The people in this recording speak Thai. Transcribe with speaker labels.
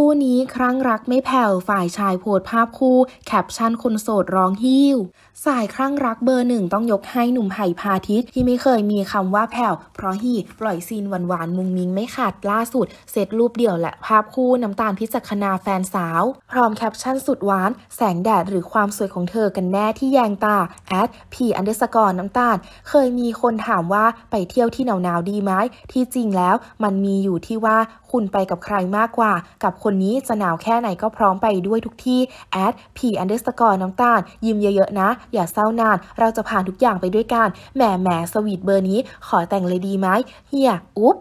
Speaker 1: คู่นี้ครั้งรักไม่แผ่ว ฝ่ายชายโพสภาพคู่ แคปชั่นคนโสดร้องหิ้วสายครั้งรักเบอร์หนึ่งต้องยกให้หนุ่มไผ่พาทิตที่ไม่เคยมีคำว่าแผ่ว เพราะฮีปล่อยซีนหวานๆมุงมิงไม่ขาดล่าสุด เสร็จรูปเดี่ยวและภาพคู่น้ำตาลพิจักนาแฟนสาว พร้อมแคปชั่นสุดหวาน แสงแดดหรือความสวยของเธอกันแน่ที่แยงตาแอดพีอันเดอร์สกอร์น้ำตาลเคยมีคนถามว่าไปเที่ยวที่หนาวๆดีไหมที่จริงแล้วมันมีอยู่ที่ว่าคุณไปกับใครมากกว่ากับคคนนี้จะหนาวแค่ไหนก็พร้อมไปด้วยทุกที่แอดผีอันเดอร์สกอร์น้องตาลยิ้มเยอะๆนะ อย่าเศร้านานเราจะผ่านทุกอย่างไปด้วยกันแหมแหมสวีทเบอร์นี้ขอ
Speaker 2: แต่งเลยดีไหมเฮียอุ๊บ